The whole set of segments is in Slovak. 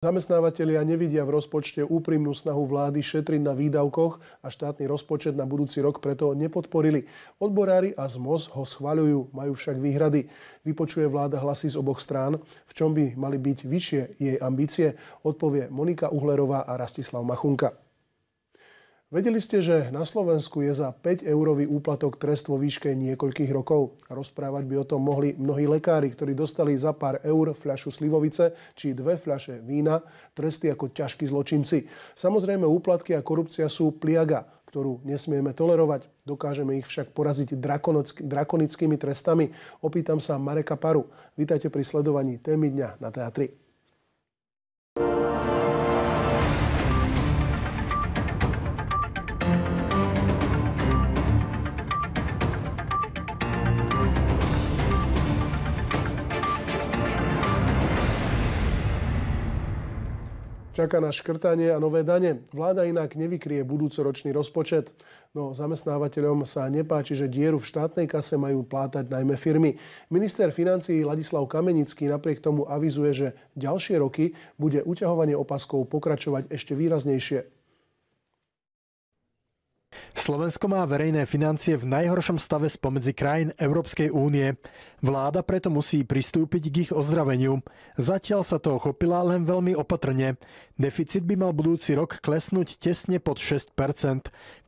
Zamestnávateľia nevidia v rozpočte úprimnú snahu vlády šetriť na výdavkoch a štátny rozpočet na budúci rok preto nepodporili. Odborári a ZMOS ho schvaľujú, majú však výhrady. Vypočuje vláda hlasy z oboch strán, v čom by mali byť vyššie jej ambície, odpovie Monika Uhlerová a Rastislav Machunka. Vedeli ste, že na Slovensku je za 5-eurový úplatok trest vo výške niekoľkých rokov. Rozprávať by o tom mohli mnohí lekári, ktorí dostali za pár eur fľašu slivovice či dve fľaše vína, tresty ako ťažkí zločinci. Samozrejme, úplatky a korupcia sú pliaga, ktorú nesmieme tolerovať. Dokážeme ich však poraziť drakonickými trestami. Opýtam sa Mareka Paru. Vítajte pri sledovaní témy dňa na teatri. Čaká na škrtanie a nové dane. Vláda inak nevykrie budúcoročný rozpočet. No zamestnávateľom sa nepáči, že dieru v štátnej kase majú plátať najmä firmy. Minister financií Ladislav Kamenický napriek tomu avizuje, že ďalšie roky bude uťahovanie opaskov pokračovať ešte výraznejšie. Slovensko má verejné financie v najhoršom stave spomedzi krajín Európskej únie. Vláda preto musí pristúpiť k ich ozdraveniu. Zatiaľ sa to ochopila len veľmi opatrne. Deficit by mal budúci rok klesnúť tesne pod 6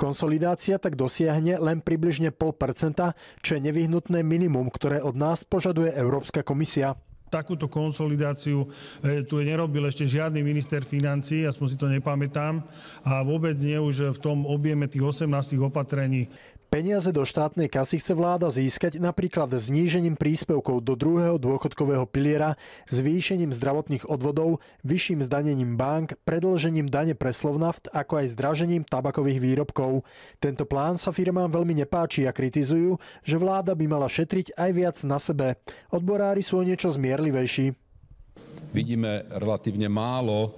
Konsolidácia tak dosiahne len približne 0,5 čo je nevyhnutné minimum, ktoré od nás požaduje Európska komisia takúto konsolidáciu e, tu nerobil ešte žiadny minister financí, aspoň si to nepamätám, a vôbec nie už v tom objeme tých 18 opatrení. Peniaze do štátnej kasy chce vláda získať napríklad znížením príspevkov do druhého dôchodkového piliera, zvýšením zdravotných odvodov, vyšším zdanením bank, predlžením dane pre Slovnaft, ako aj zdražením tabakových výrobkov. Tento plán sa firmám veľmi nepáči a kritizujú, že vláda by mala šetriť aj viac na sebe. Odborári sú o niečo zmierlivejší. Vidíme relatívne málo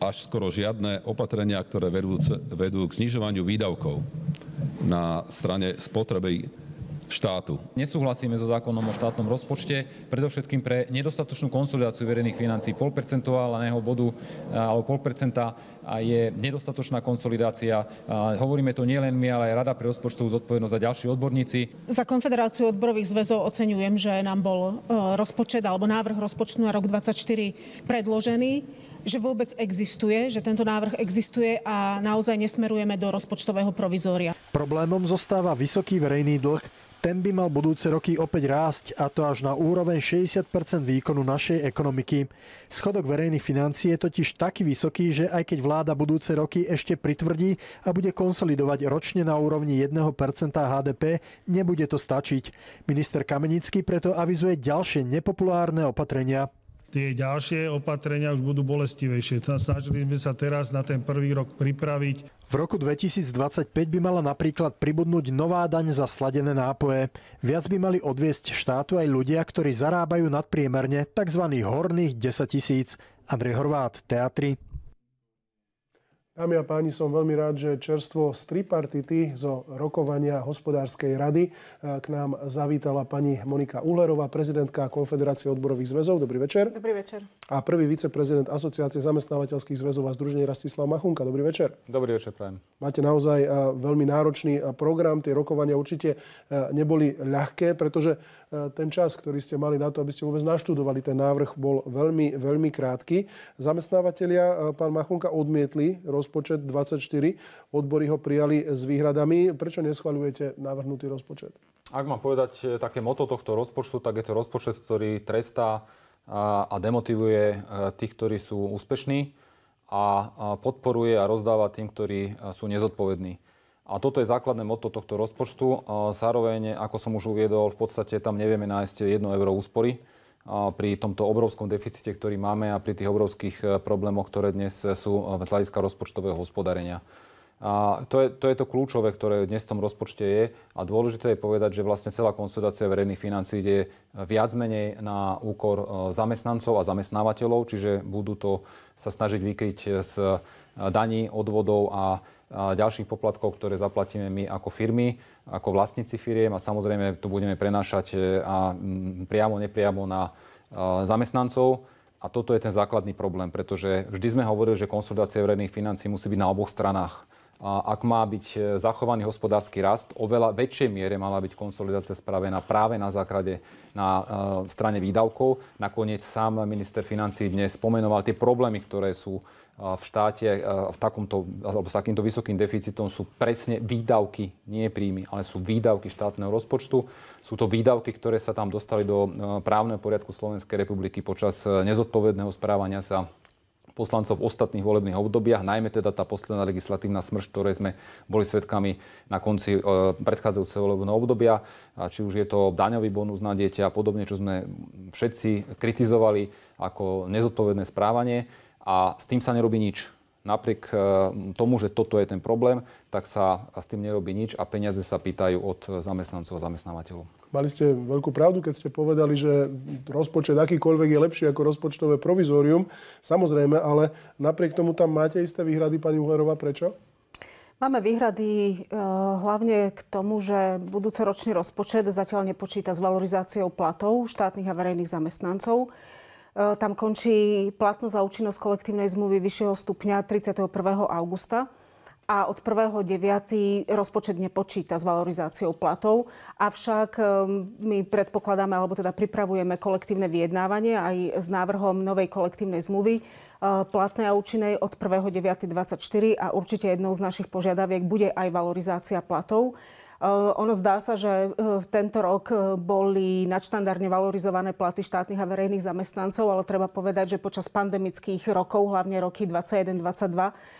až skoro žiadne opatrenia, ktoré vedú, vedú k znižovaniu výdavkov na strane spotreby štátu. Nesúhlasíme so zákonom o štátnom rozpočte, predovšetkým pre nedostatočnú konsolidáciu verejných financí. Polpercentuálneho bodu eh, alebo pol a je nedostatočná konsolidácia. Hovoríme to nielen my, ale aj Rada pre rozpočtovú zodpovednosť a ďalší odborníci. Za Konfederáciu odborových zväzov oceňujem, že nám bol eh, rozpočet alebo návrh rozpočtu na rok 2024 predložený že vôbec existuje, že tento návrh existuje a naozaj nesmerujeme do rozpočtového provizória. Problémom zostáva vysoký verejný dlh, ten by mal budúce roky opäť rásť a to až na úroveň 60 výkonu našej ekonomiky. Schodok verejných financií je totiž taký vysoký, že aj keď vláda budúce roky ešte pritvrdí a bude konsolidovať ročne na úrovni 1 HDP, nebude to stačiť. Minister Kamenický preto avizuje ďalšie nepopulárne opatrenia tie ďalšie opatrenia už budú bolestivejšie. Snažili sme sa teraz na ten prvý rok pripraviť. V roku 2025 by mala napríklad pribudnúť nová daň za sladené nápoje. Viac by mali odviesť štátu aj ľudia, ktorí zarábajú nadpriemerne tzv. horných 10 tisíc. Andrej Horvát, Teatry. Dámy a páni, som veľmi rád, že čerstvo z tripartity zo rokovania hospodárskej rady e, k nám zavítala pani Monika Uhlerová, prezidentka Konfederácie odborových zväzov. Dobrý večer. Dobrý večer. A prvý viceprezident Asociácie zamestnávateľských zväzov a Združenie Rastislav Machunka. Dobrý večer. Dobrý večer, prajem. Máte naozaj e, veľmi náročný e, program. Tie rokovania určite neboli ľahké, pretože E, ten čas, ktorý ste mali na to, aby ste vôbec naštudovali ten návrh, bol veľmi, veľmi krátky. Zamestnávateľia, e, pán Machunka, odmietli rozpočet 24, odbory ho prijali s výhradami. Prečo neschvaľujete navrhnutý rozpočet? Ak mám povedať také moto tohto rozpočtu, tak je to rozpočet, ktorý trestá a demotivuje e, tých, ktorí sú úspešní a podporuje a rozdáva tým, ktorí sú nezodpovední. A toto je základné moto tohto rozpočtu. Zároveň, ako som už uviedol, v podstate tam nevieme nájsť 1 euro úspory pri tomto obrovskom deficite, ktorý máme a pri tých obrovských e, problémoch, ktoré dnes sú e, z hľadiska rozpočtového hospodárenia. A to je, to je to kľúčové, ktoré dnes v tom rozpočte je. A dôležité je povedať, že vlastne celá konsolidácia verejných financí ide e, viac menej na úkor zamestnancov a zamestnávateľov, čiže budú to sa snažiť vykryť z daní, odvodov a ďalších poplatkov, ktoré zaplatíme my ako firmy, ako vlastníci firiem a samozrejme to budeme prenášať e, a mm, priamo, nepriamo na e, zamestnancov. A toto je ten základný problém, pretože vždy sme hovorili, že konsolidácia verejných financí musí byť na oboch stranách. A ak má byť e, zachovaný hospodársky rast, oveľa väčšej miere mala byť konsolidácia spravená práve na základe na strane výdavkov. Nakoniec sám minister financí dnes spomenoval tie problémy, ktoré sú v štáte v takomto, alebo s takýmto vysokým deficitom sú presne výdavky, nie príjmy, ale sú výdavky štátneho rozpočtu. Sú to výdavky, ktoré sa tam dostali do e, právneho poriadku Slovenskej republiky počas e, nezodpovedného správania sa poslancov v ostatných volebných obdobiach, najmä teda tá posledná legislatívna smrť, ktorej sme boli svetkami na konci e, predchádzajúceho volebného obdobia, či už je to daňový bonus na dieťa a podobne, čo sme všetci kritizovali ako nezodpovedné správanie a s tým sa nerobí nič. Napriek eh, tomu, že toto je ten problém, tak sa s tým nerobí nič a peniaze sa pýtajú od zamestnancov a zamestnávateľov. Mali ste veľkú pravdu, keď ste povedali, že rozpočet akýkoľvek je lepší ako rozpočtové provizórium. Samozrejme, ale napriek tomu tam máte isté výhrady, pani Uhlerová. Prečo? Máme výhrady e, hlavne k tomu, že budúcoročný rozpočet zatiaľ nepočíta s valorizáciou platov štátnych a verejných zamestnancov. E, tam končí platnosť a účinnosť kolektívnej zmluvy vyššieho stupňa 31. augusta a od 1.9. rozpočet nepočíta s valorizáciou platov, avšak e, my predpokladáme, alebo teda pripravujeme kolektívne vyjednávanie aj s návrhom novej kolektívnej zmluvy e, platnej a účinnej od 1.9.24 a určite jednou z našich požiadaviek bude aj valorizácia platov. Eh, ono zdá sa, že eh, tento rok eh, boli nadštandardne valorizované platy štátnych a verejných zamestnancov, ale treba povedať, že počas pandemických rokov, hlavne roky 2021-2022,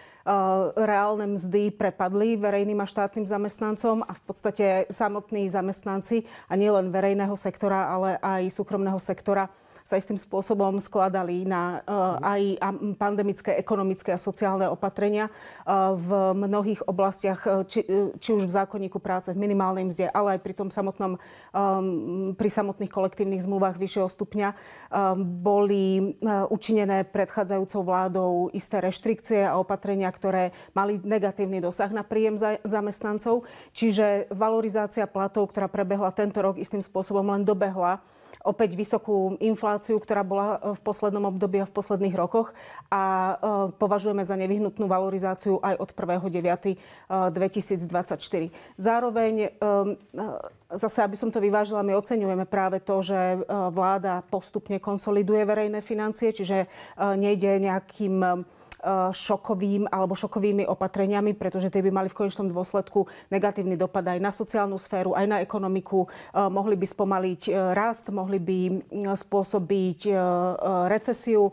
reálne mzdy prepadli verejným a štátnym zamestnancom a v podstate samotní zamestnanci a nielen verejného sektora, ale aj súkromného sektora sa istým spôsobom skladali na eh, aj pandemické, ekonomické a sociálne opatrenia eh, v mnohých oblastiach, eh, či, či už v zákonníku práce, v minimálnej mzde, ale aj pri tom samotnom, ehm, pri samotných kolektívnych zmluvách vyššieho stupňa ehm, boli učinené predchádzajúcou vládou isté reštrikcie a opatrenia, ktoré mali negatívny dosah na príjem zamestnancov. Čiže valorizácia platov, ktorá prebehla tento rok, istým spôsobom len dobehla opäť vysokú infláciu, ktorá bola e, v poslednom období a v posledných rokoch a e, považujeme za nevyhnutnú valorizáciu aj od 1.9.2024. E, Zároveň zase, aby som to vyvážila, my oceňujeme práve to, že vláda postupne konsoliduje verejné financie, čiže nejde nejakým Eh, šokovým alebo šokovými opatreniami, pretože tie by mali v konečnom dôsledku negatívny dopad aj na sociálnu sféru, aj na ekonomiku. Eh, mohli by spomaliť eh, rast, mohli by mm, spôsobiť recesiu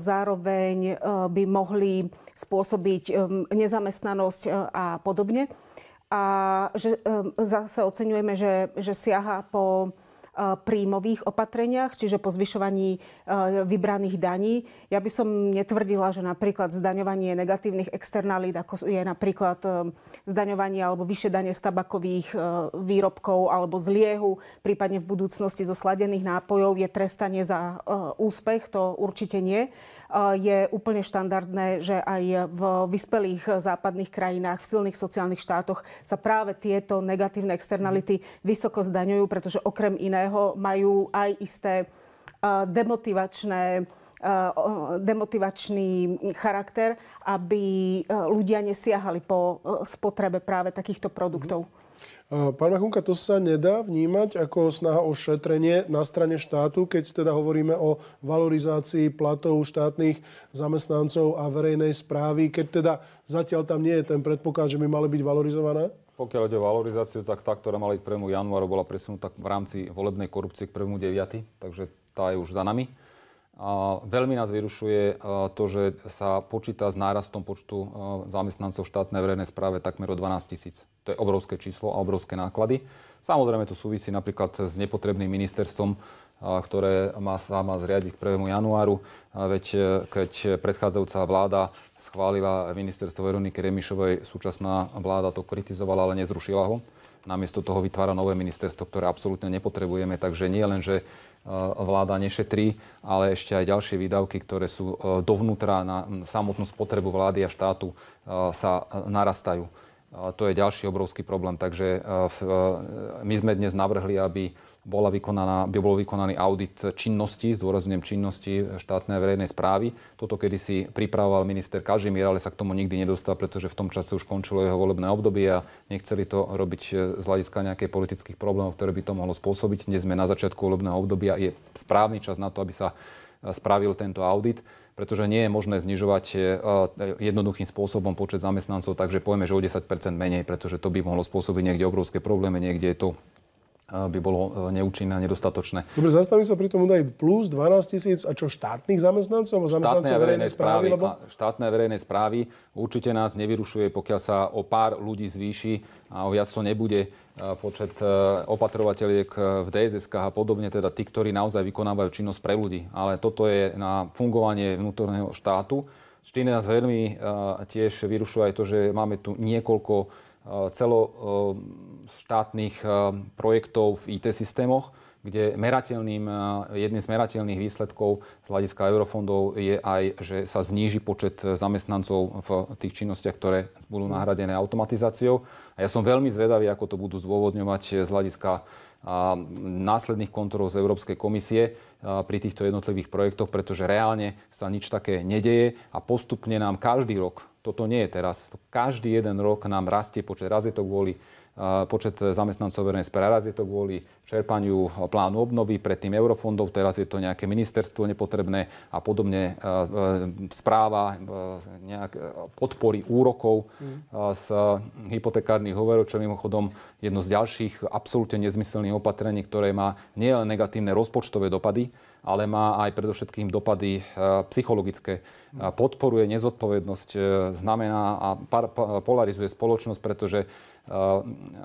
zároveň by mohli spôsobiť nezamestnanosť a podobne. A že, zase oceňujeme, že, že siaha po Eh, príjmových opatreniach, čiže po zvyšovaní eh, vybraných daní. Ja by som netvrdila, že napríklad zdaňovanie negatívnych externalít, ako je napríklad eh, zdaňovanie alebo vyššie z tabakových výrobkov alebo z liehu, prípadne v budúcnosti zo sladených nápojov, je trestanie za úspech, to určite nie. Je úplne štandardné, že aj v vyspelých západných krajinách, v silných sociálnych štátoch sa práve tieto negatívne externality mhm. vysoko zdaňujú, pretože okrem iného ktorého majú aj isté demotivačné demotivačný charakter, aby ľudia nesiahali po e, spotrebe práve takýchto produktov. Mhm. Pán Machunka, to sa nedá vnímať ako snaha o šetrenie na strane štátu, keď teda hovoríme o valorizácii platov štátnych zamestnancov a verejnej správy, keď teda zatiaľ tam nie je ten predpoklad, že by mali byť valorizované? Pokiaľ ide o valorizáciu, tak tá, ktorá mala k 1. januára, bola presunutá v rámci volebnej korupcie k 1. 9. Takže tá je už za nami. A veľmi nás vyrušuje e, to, že sa počíta s nárastom počtu e, zamestnancov štátnej verejnej správe takmer o 12 tisíc. To je obrovské číslo a obrovské náklady. Samozrejme to súvisí napríklad s nepotrebným ministerstvom, ktoré má, sa má zriadiť k 1. januáru. Veď e, keď predchádzajúca vláda schválila ministerstvo Veroniky Remišovej, súčasná vláda to kritizovala, ale nezrušila ho. Namiesto toho vytvára nové ministerstvo, ktoré absolútne nepotrebujeme. Takže nie len, že e, vláda nešetrí, ale ešte aj ďalšie výdavky, ktoré sú e, dovnútra na samotnú spotrebu vlády a štátu sa narastajú. To je ďalší obrovský problém. Takže my sme dnes navrhli, aby bola vykonaná, by bol vykonaný audit činnosti, zdôrazňujem činnosti e, štátnej a verejnej správy. Toto kedy si pripravoval minister Kažimír, ale sa k tomu nikdy nedostal, pretože v tom čase už končilo jeho volebné obdobie a nechceli to robiť e, z hľadiska nejakých politických problémov, ktoré by to mohlo spôsobiť. Dnes sme na začiatku volebného obdobia, je správny čas na to, aby sa e, spravil tento audit pretože nie je možné znižovať jednoduchým spôsobom počet zamestnancov, takže povieme, že o 10 menej, pretože to by mohlo spôsobiť niekde obrovské problémy, niekde je to Eh, by bolo eh, neúčinné a nedostatočné. Dobre, zastavím sa pri tom údaji plus 12 tisíc a čo štátnych zamestnancov alebo zamestnancov verejnej správy? správy lebo... Štátne verejnej správy určite nás nevyrušuje, pokiaľ sa o pár ľudí zvýši a o viac to nebude eh, počet opatrovateľiek v DSSK a podobne, teda tí, ktorí naozaj vykonávajú činnosť pre ľudí. Ale toto je na fungovanie vnútorného štátu. Čiže nás veľmi tiež vyrušuje aj to, že máme tu niekoľko Eh, celoštátnych eh, eh, projektov v IT systémoch, kde merateľným, jedným z merateľných výsledkov z hľadiska eurofondov je aj, že sa zníži počet zamestnancov v tých činnostiach, ktoré budú nahradené automatizáciou. A ja som veľmi zvedavý, ako to budú zdôvodňovať z hľadiska následných kontrol z Európskej komisie pri týchto jednotlivých projektoch, pretože reálne sa nič také nedeje a postupne nám každý rok toto nie je teraz. Každý jeden rok nám rastie počet. Raz je to kvôli počet zamestnancov verejnej správy. Raz je to kvôli čerpaniu plánu obnovy, predtým eurofondov, teraz je to nejaké ministerstvo nepotrebné a podobne e, e, správa e, nejak podpory úrokov mm. z hypotekárnych hoverov, čo je mimochodom jedno z ďalších absolútne nezmyselných opatrení, ktoré má nielen negatívne rozpočtové dopady, ale má aj predovšetkým dopady psychologické. Podporuje nezodpovednosť, znamená a polarizuje spoločnosť, pretože Eh,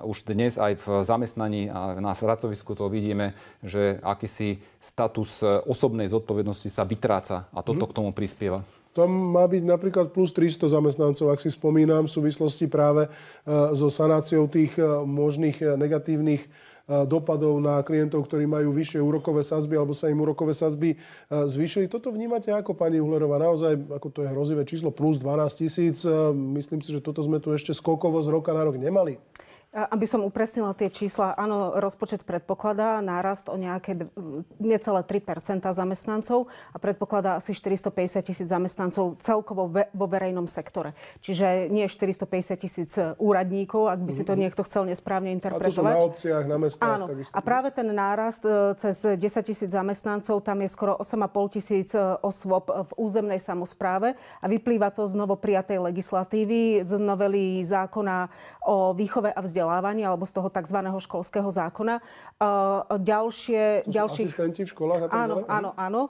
už dnes aj v zamestnaní a na pracovisku to vidíme, že akýsi status eh, osobnej zodpovednosti sa vytráca a toto mhm. k tomu prispieva. Tam má byť napríklad plus 300 zamestnancov, ak si spomínam, v súvislosti práve eh, so sanáciou tých možných negatívnych dopadov na klientov, ktorí majú vyššie úrokové sadzby alebo sa im úrokové sadzby zvýšili. Toto vnímate ako pani Uhlerová naozaj, ako to je hrozivé číslo, plus 12 tisíc. Myslím si, že toto sme tu ešte skokovo z roka na rok nemali. Aby som upresnila tie čísla, áno, rozpočet predpokladá nárast o nejaké necelé 3 zamestnancov a predpokladá asi 450 tisíc zamestnancov celkovo vo verejnom sektore. Čiže nie 450 tisíc e, úradníkov, ak by si to mhm. niekto chcel nesprávne interpretovať. A to sú na obciach, na mestách. Áno. Takisto. A práve ten nárast e, cez 10 tisíc zamestnancov, tam je skoro 8,5 tisíc e, osôb v územnej samozpráve a vyplýva to z novoprijatej legislatívy, z novely zákona o výchove a vzdelávaní vzdelávania alebo z toho tzv. školského zákona. Ďalšie, to asistenti v školách Áno, áno, áno.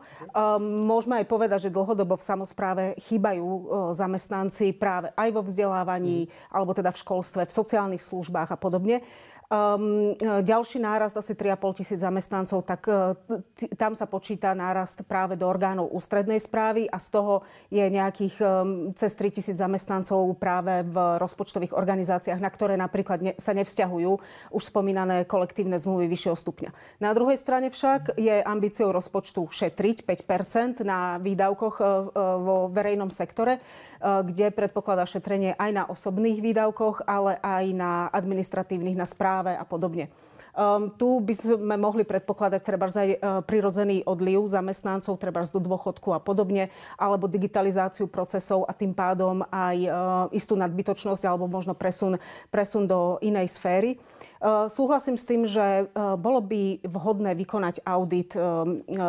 Môžeme aj povedať, že dlhodobo v samozpráve chýbajú zamestnanci práve aj vo vzdelávaní, mm. alebo teda v školstve, v sociálnych službách a podobne. Um, ďalší nárast asi 3,5 tisíc zamestnancov, tak e, t- tam sa počíta nárast práve do orgánov ústrednej správy a z toho je nejakých um, cez 3 tisíc zamestnancov práve v rozpočtových organizáciách, na ktoré napríklad ne- sa nevzťahujú už spomínané kolektívne zmluvy vyššieho stupňa. Na druhej strane však je ambíciou rozpočtu šetriť 5 na výdavkoch uh, uh, vo verejnom sektore, uh, kde predpokladá šetrenie aj na osobných výdavkoch, ale aj na administratívnych, na správ správe a podobne. Um, tu by sme mohli predpokladať treba aj e, prirodzený odliv zamestnancov, treba do dôchodku a podobne, alebo digitalizáciu procesov a tým pádom aj uh, istú nadbytočnosť alebo možno presun, presun do inej sféry. Eh, súhlasím s tým, že eh, bolo by vhodné vykonať audit eh,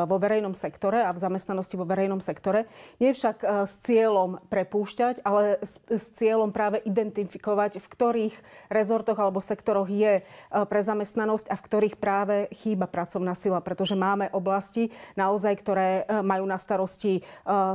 vo verejnom sektore a v zamestnanosti vo verejnom sektore. Nie však s cieľom prepúšťať, ale s, cieľom práve identifikovať, v ktorých rezortoch alebo sektoroch je prezamestnanosť a v ktorých práve chýba pracovná sila, pretože máme oblasti naozaj, ktoré majú na starosti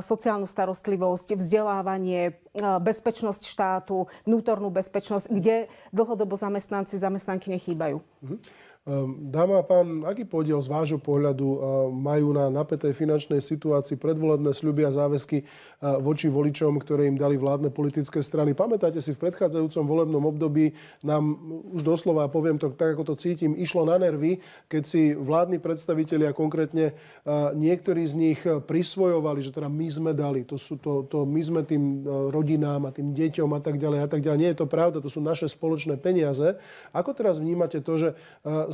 sociálnu starostlivosť, vzdelávanie, bezpečnosť štátu, vnútornú bezpečnosť, kde dlhodobo zamestnanci, zamestnanky nechýbajú. Mm-hmm. Ehm, Dáma a pán, aký podiel z vášho pohľadu ehm, majú na napätej finančnej situácii predvolebné sľuby a záväzky ehm, voči voličom, ktoré im dali vládne politické strany? Pamätáte si, v predchádzajúcom volebnom období nám už doslova, poviem to tak, ako to cítim, išlo na nervy, keď si vládni predstavitelia, konkrétne niektorí z nich prisvojovali, že teda my sme dali, to, sú to, to my sme tým rodinám a tým deťom a tak ďalej a tak ďalej. Nie je to pravda, to sú naše spoločné peniaze. Ako teraz vnímate to, že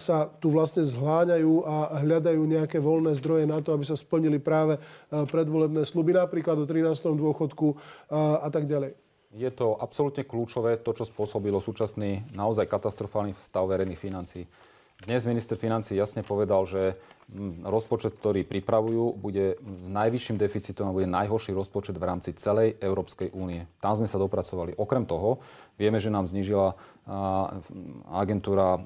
sa tu vlastne zhláňajú a hľadajú nejaké voľné zdroje na to, aby sa splnili práve e, predvolebné sluby, napríklad o 13. dôchodku e, a tak ďalej. Je to absolútne kľúčové, to, čo spôsobilo súčasný naozaj katastrofálny stav verejných financií. Dnes minister financí jasne povedal, že mm, rozpočet, ktorý pripravujú, bude najvyšším deficitom a bude najhorší rozpočet v rámci celej Európskej únie. Tam sme sa dopracovali. Okrem toho, vieme, že nám znižila agentúra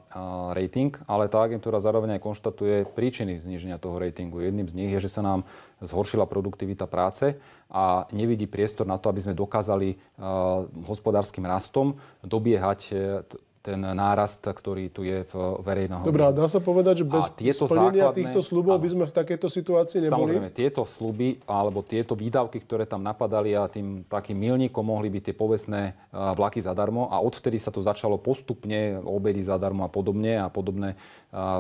rating, ale tá agentúra zároveň aj konštatuje príčiny zniženia toho ratingu. Jedným z nich je, že sa nám zhoršila produktivita práce a nevidí priestor na to, aby sme dokázali hospodárskym rastom dobiehať e, ten nárast, ktorý tu je v verejnom. Dobrá, dá sa povedať, že bez tieto splnenia základné, týchto slubov áno, by sme v takejto situácii neboli? Samozrejme, tieto sluby alebo tieto výdavky, ktoré tam napadali a tým takým milníkom mohli byť tie povestné e, vlaky zadarmo a odvtedy sa to začalo postupne, obedy zadarmo a podobne a podobné e,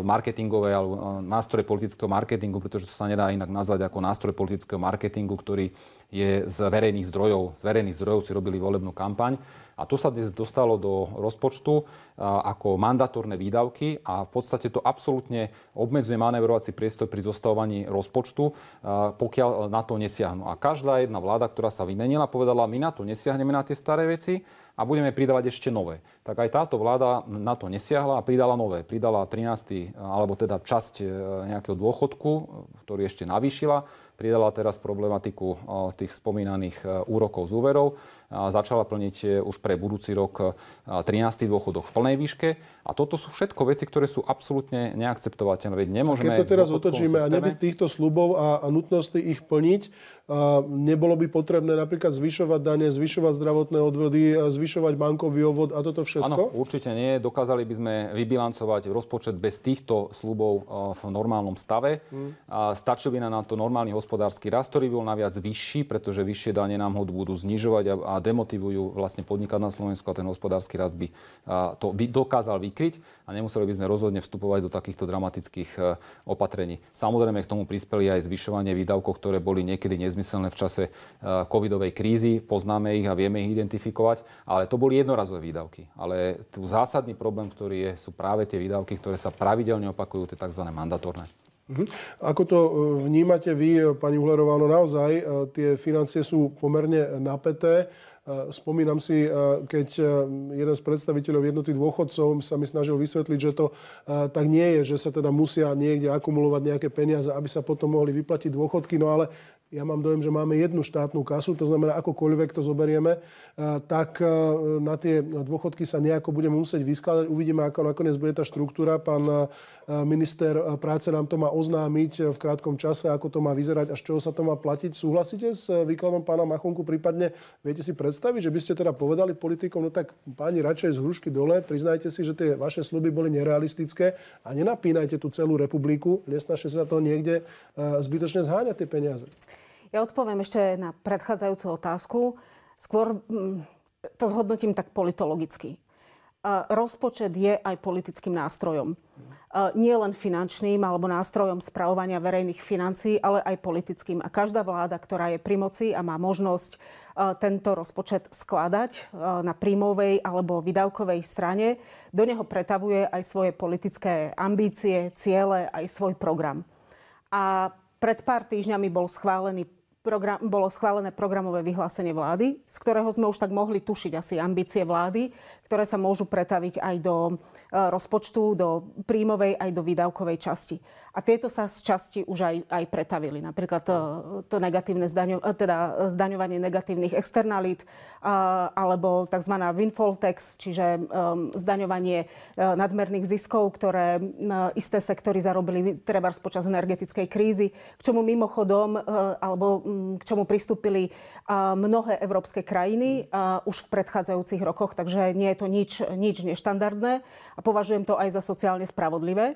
marketingové alebo e, nástroje politického marketingu, pretože to sa nedá inak nazvať ako nástroj politického marketingu, ktorý je z verejných zdrojov. Z verejných zdrojov si robili volebnú kampaň a to sa dnes dostalo do rozpočtu ako mandatórne výdavky a v podstate to absolútne obmedzuje manevrovací priestor pri zostavovaní rozpočtu, pokiaľ na to nesiahnu. A každá jedna vláda, ktorá sa vymenila, povedala, my na to nesiahneme na tie staré veci, a budeme pridávať ešte nové. Tak aj táto vláda na to nesiahla a pridala nové. Pridala 13. alebo teda časť e, nejakého dôchodku, ktorý ešte navýšila pridala teraz problematiku eh, tých spomínaných eh, úrokov z úverov. Začala plniť už pre budúci rok 13. Eh, dôchodok v plnej výške. A toto sú všetko veci, ktoré sú absolútne neakceptovateľné. Veď nemôžeme... keď to teraz otočíme systéme... a nebyť týchto slubov a, nutnosti ich plniť, nebolo by potrebné napríklad zvyšovať dane, zvyšovať zdravotné odvody, zvyšovať bankový ovod a toto všetko? Áno, určite nie. Dokázali by sme vybilancovať rozpočet bez týchto slubov v normálnom stave. Hmm. A stačil by nám na to normálny hospodársky rast, ktorý bol naviac vyšší, pretože vyššie dane nám ho budú znižovať a, a demotivujú vlastne podnikať na Slovensku a ten hospodársky rast by a, to by dokázal vykryť a nemuseli by sme rozhodne vstupovať do takýchto dramatických e, opatrení. Samozrejme, k tomu prispeli aj zvyšovanie výdavkov, ktoré boli niekedy nezmyselné v čase e, covidovej krízy. Poznáme ich a vieme ich identifikovať, ale to boli jednorazové výdavky. Ale tu zásadný problém, ktorý je, sú práve tie výdavky, ktoré sa pravidelne opakujú, tie tzv. mandatórne. Mhm. Ako to e, vnímate vy, e, pani Uhlerová, no naozaj e, tie financie sú pomerne napeté. Spomínam si, keď jeden z predstaviteľov jednoty dôchodcov sa mi snažil vysvetliť, že to tak nie je, že sa teda musia niekde akumulovať nejaké peniaze, aby sa potom mohli vyplatiť dôchodky, no ale ja mám dojem, že máme jednu štátnu kasu, to znamená, akokoľvek to zoberieme, eh, tak eh, na tie dôchodky sa nejako budeme musieť vyskladať. Uvidíme, ako nakoniec bude tá štruktúra. Pán eh, minister práce nám to má oznámiť v krátkom čase, ako to má vyzerať a z čoho sa to má platiť. Súhlasíte s výkladom pána Machonku? Prípadne viete si predstaviť, že by ste teda povedali politikom, no tak páni radšej z hrušky dole, priznajte si, že tie vaše sluby boli nerealistické a nenapínajte tú celú republiku, nesnažte sa to niekde zbytočne zháňať tie peniaze. Ja odpoviem ešte na predchádzajúcu otázku. Skôr mm, to zhodnotím tak politologicky. Rozpočet je aj politickým nástrojom. Nie len finančným alebo nástrojom spravovania verejných financí, ale aj politickým. A každá vláda, ktorá je pri moci a má možnosť tento rozpočet skladať na príjmovej alebo vydavkovej strane, do neho pretavuje aj svoje politické ambície, ciele, aj svoj program. A pred pár týždňami bol schválený program, bolo schválené programové vyhlásenie vlády, z ktorého sme už tak mohli tušiť asi ambície vlády, ktoré sa môžu pretaviť aj do e, rozpočtu, do príjmovej, aj do výdavkovej časti. A tieto sa z časti už aj, aj pretavili. Napríklad e, to negatívne zdaňo, e, teda zdaňovanie negatívnych externalít alebo tzv. windfall tax, čiže zdaňovanie nadmerných ziskov, ktoré isté sektory zarobili treba počas energetickej krízy, k čomu mimochodom alebo mm, k čomu pristúpili mnohé európske krajiny už v predchádzajúcich rokoch, takže nie je je to nič, nič neštandardné a považujem to aj za sociálne spravodlivé. E,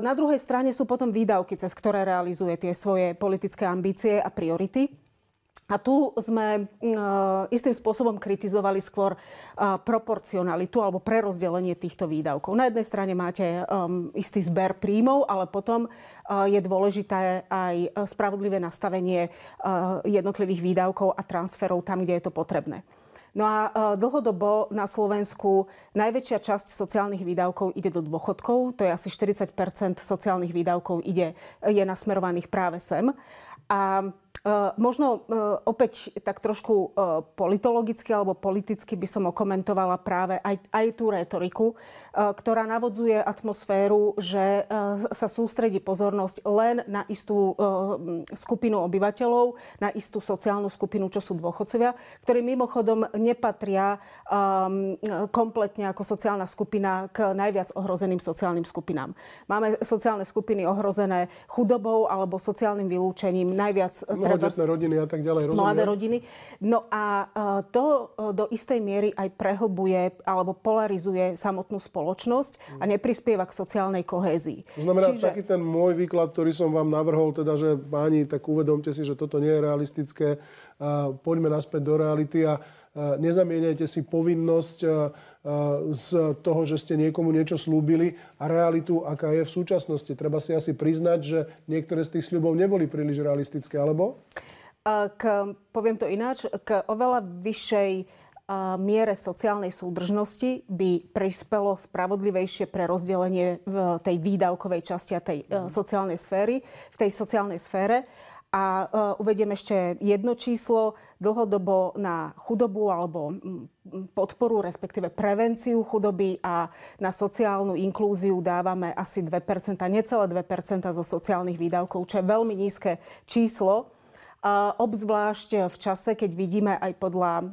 na druhej strane sú potom výdavky, cez ktoré realizuje tie svoje politické ambície a priority. A tu sme e, istým spôsobom kritizovali skôr e, proporcionalitu alebo prerozdelenie týchto výdavkov. Na jednej strane máte istý zber príjmov, ale potom je dôležité aj spravodlivé nastavenie jednotlivých výdavkov a transferov tam, kde je to potrebné. No a e, dlhodobo na Slovensku najväčšia časť sociálnych výdavkov ide do dôchodkov, to je asi 40 sociálnych výdavkov ide, je nasmerovaných práve sem. A Eh, možno eh, opäť tak trošku eh, politologicky alebo politicky by som okomentovala práve aj, aj tú retoriku, ktorá navodzuje atmosféru, že sa sústredí pozornosť len na istú skupinu obyvateľov, na istú sociálnu skupinu, čo sú dôchodcovia, ktorí mimochodom nepatria ehm, kompletne ako sociálna skupina k najviac ohrozeným sociálnym skupinám. Máme sociálne skupiny ohrozené chudobou alebo sociálnym vylúčením najviac treba no, plnohodnotné rodiny a tak ďalej. Rozumiem. Mladé rodiny. No a e, to e, do istej miery aj prehlbuje alebo polarizuje samotnú spoločnosť a mm. neprispieva k sociálnej kohézii. To znamená, Čiže... taký ten môj výklad, ktorý som vám navrhol, teda, že páni, tak uvedomte si, že toto nie je realistické, poďme naspäť do reality a Eh, nezamieňajte si povinnosť eh, eh, z toho, že ste niekomu niečo slúbili a realitu, aká je v súčasnosti. Treba si asi priznať, že niektoré z tých sľubov neboli príliš realistické, alebo? K, poviem to ináč, k oveľa vyššej miere sociálnej súdržnosti by prispelo spravodlivejšie pre rozdelenie v tej výdavkovej časti a tej mm. sociálnej sféry, v tej sociálnej sfére. A e, uvediem ešte jedno číslo. Dlhodobo na chudobu alebo podporu, respektíve prevenciu chudoby a na sociálnu inklúziu dávame asi 2%, necelé 2% zo sociálnych výdavkov, čo je veľmi nízke číslo e, obzvlášť v čase, keď vidíme aj podľa e,